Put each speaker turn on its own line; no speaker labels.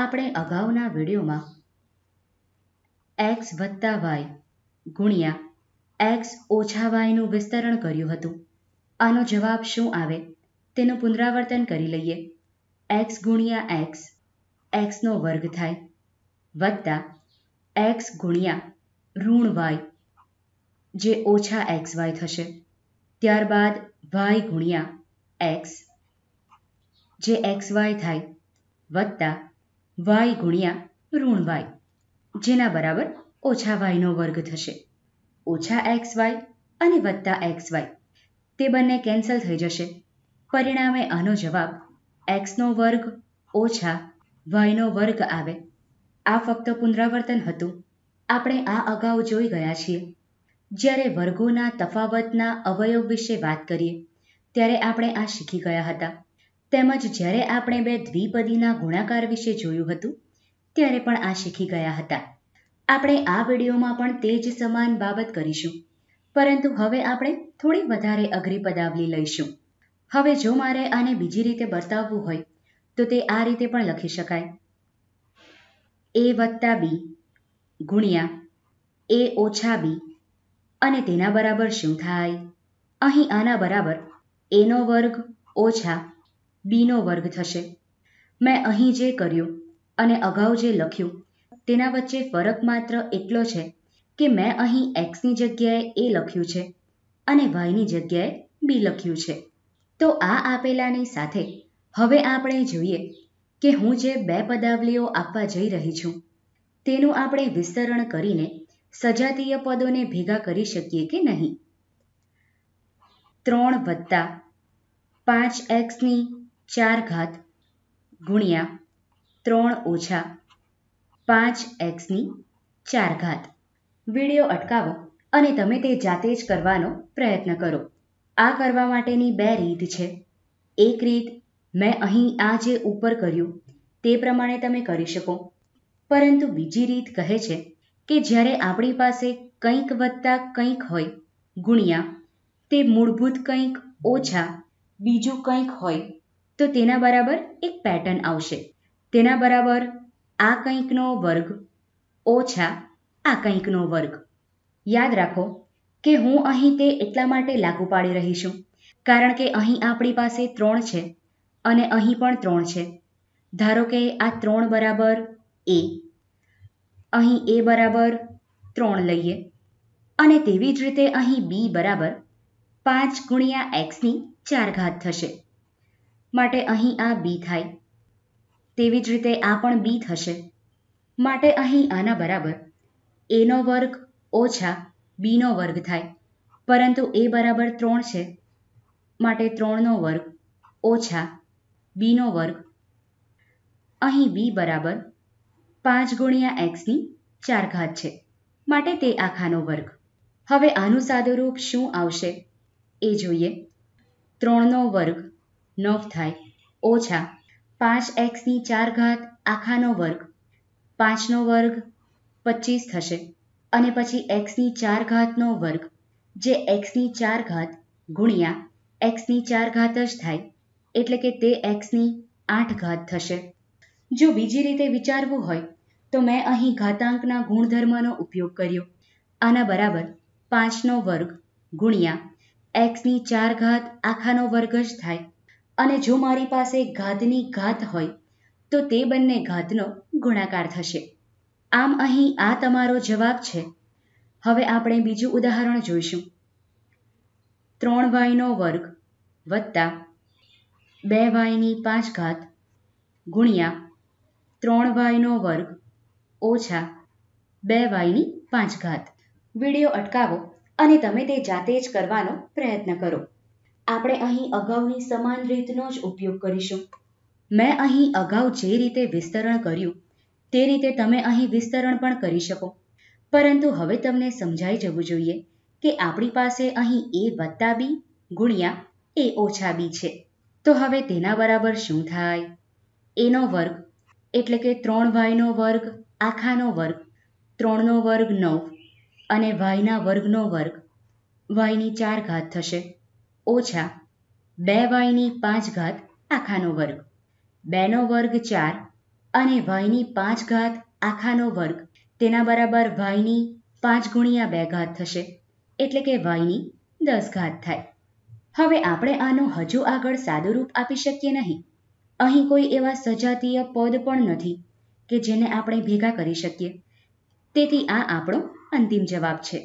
આપણે અગાઉના વિડીયોમાં એક્સ વત્તા વાય ગુણ્યા એક્સ ઓછા વાયનું વિસ્તરણ કર્યું હતું આનો જવાબ શું આવે તેનું પુનરાવર્તન કરી લઈએ એક્સ ગુણ્યા એક્સ એક્સનો વર્ગ થાય વત્તા એક્સ ગુણ્યા ઋણ વાય જે ઓછા એક્સ વાય થશે ત્યારબાદ વાય ગુણ્યા એક્સ જે એક્સ વાય થાય વત્તા વાય ગુણ્યા ઋણ વાય જેના બરાબર ઓછા વાયનો વર્ગ થશે ઓછા એક્સ વાય અને વત્તા એક્સ વાય તે બંને કેન્સલ થઈ જશે પરિણામે આનો જવાબ એક્સનો વર્ગ ઓછા વાયનો વર્ગ આવે આ ફક્ત પુનરાવર્તન હતું આપણે આ અગાઉ જોઈ ગયા છીએ જ્યારે વર્ગોના તફાવતના અવયવ વિશે વાત કરીએ ત્યારે આપણે આ શીખી ગયા હતા તેમજ જ્યારે આપણે બે દ્વિપદીના ગુણાકાર વિશે જોયું હતું ત્યારે પણ આ શીખી ગયા હતા આપણે આ વિડીયોમાં પણ તે જ સમાન બાબત કરીશું પરંતુ હવે આપણે થોડી વધારે અઘરી પદાવલી લઈશું હવે જો મારે આને બીજી રીતે બતાવવું હોય તો તે આ રીતે પણ લખી શકાય એ વત્તા બી ગુણ્યા એ ઓછા બી અને તેના બરાબર શું થાય અહીં આના બરાબર એનો વર્ગ ઓછા બીનો વર્ગ થશે મેં અહીં જે કર્યું અને અગાઉ જે લખ્યું તેના વચ્ચે ફરક માત્ર એટલો છે કે મેં અહીં એક્સની જગ્યાએ એ લખ્યું છે અને વાયની જગ્યાએ બી લખ્યું છે તો આ આપેલાની સાથે હવે આપણે જોઈએ કે હું જે બે પદાવલીઓ આપવા જઈ રહી છું તેનું આપણે વિસ્તરણ કરીને સજાતીય પદોને ભેગા કરી શકીએ કે નહીં ત્રણ વત્તા પાંચ એક્સની ચાર ઘાત ગુણ્યા ત્રણ ઓછા પાંચ એક્સની ચાર ઘાત વિડીયો અટકાવો અને તમે તે જાતે જ કરવાનો પ્રયત્ન કરો આ કરવા માટેની બે રીત છે એક રીત મેં અહીં આ જે ઉપર કર્યું તે પ્રમાણે તમે કરી શકો પરંતુ બીજી રીત કહે છે કે જ્યારે આપણી પાસે કંઈક વધતા કંઈક હોય ગુણ્યા તે મૂળભૂત કંઈક ઓછા બીજું કંઈક હોય તો તેના બરાબર એક પેટર્ન આવશે તેના બરાબર આ કંઈકનો વર્ગ ઓછા આ કંઈકનો વર્ગ યાદ રાખો કે હું અહીં તે એટલા માટે લાગુ પાડી રહી છું કારણ કે અહીં આપણી પાસે ત્રણ છે અને અહીં પણ ત્રણ છે ધારો કે આ ત્રણ બરાબર એ અહીં એ બરાબર ત્રણ લઈએ અને તેવી જ રીતે અહીં બી બરાબર પાંચ ગુણ્યા એક્સની ચાર ઘાત થશે માટે અહીં આ બી થાય તેવી જ રીતે આ પણ બી થશે માટે અહીં આના બરાબર એનો વર્ગ ઓછા બીનો વર્ગ થાય પરંતુ એ બરાબર ત્રણ છે માટે ત્રણનો વર્ગ ઓછા બીનો વર્ગ અહીં બી બરાબર પાંચ ગુણ્યા એક્સની ચાર ઘાત છે માટે તે આખાનો વર્ગ હવે આનું સાદુરૂપ શું આવશે એ જોઈએ ત્રણનો વર્ગ નવ થાય ઓછા પાંચ એક્સની ચાર ઘાત આખાનો વર્ગ પાંચનો વર્ગ પચીસ થશે અને પછી એક્સની ચાર ઘાતનો વર્ગ જે એક્સની ચાર ઘાત ગુણ્યા એક્સની ચાર ઘાત જ થાય એટલે કે તે એક્સની આઠ ઘાત થશે જો બીજી રીતે વિચારવું હોય તો મેં અહીં ઘાતાંકના ગુણધર્મનો ઉપયોગ કર્યો આના બરાબર પાંચનો વર્ગ ગુણ્યા એક્સની ચાર ઘાત આખાનો વર્ગ જ થાય અને જો મારી પાસે ઘાતની ઘાત હોય તો તે બંને ઘાતનો ગુણાકાર થશે આમ અહીં આ તમારો જવાબ છે હવે આપણે બીજું ઉદાહરણ જોઈશું ત્રણ વાયનો વર્ગ વત્તા બે વાયની પાંચ ઘાત ગુણ્યા ત્રણ વાયનો વર્ગ ઓછા બે વાયની પાંચ ઘાત વિડીયો અટકાવો અને તમે તે જાતે જ કરવાનો પ્રયત્ન કરો આપણે અહીં અગાઉની સમાન રીતનો જ ઉપયોગ કરીશું મેં અહીં અગાઉ જે રીતે વિસ્તરણ કર્યું તે રીતે તમે અહીં વિસ્તરણ પણ કરી શકો પરંતુ હવે તમને સમજાઈ જવું જોઈએ કે આપણી પાસે અહીં એ વત્તા બી ગુણ્યા એ ઓછા બી છે તો હવે તેના બરાબર શું થાય એનો વર્ગ એટલે કે ત્રણ વાયનો વર્ગ આખાનો વર્ગ ત્રણનો વર્ગ નવ અને વાયના વર્ગનો વર્ગ વાયની ચાર ઘાત થશે ઓછા બે વાયની પાંચ ઘાત આખાનો વર્ગ બેનો વર્ગ ચાર અને વાયની પાંચ ઘાત આખાનો વર્ગ તેના બરાબર વાયની પાંચ ગુણ્યા બે ઘાત થશે એટલે કે વાયની દસ ઘાત થાય હવે આપણે આનો હજુ આગળ સાદુરૂપ આપી શકીએ નહીં અહીં કોઈ એવા સજાતીય પદ પણ નથી કે જેને આપણે ભેગા કરી શકીએ તેથી આ આપણો અંતિમ જવાબ છે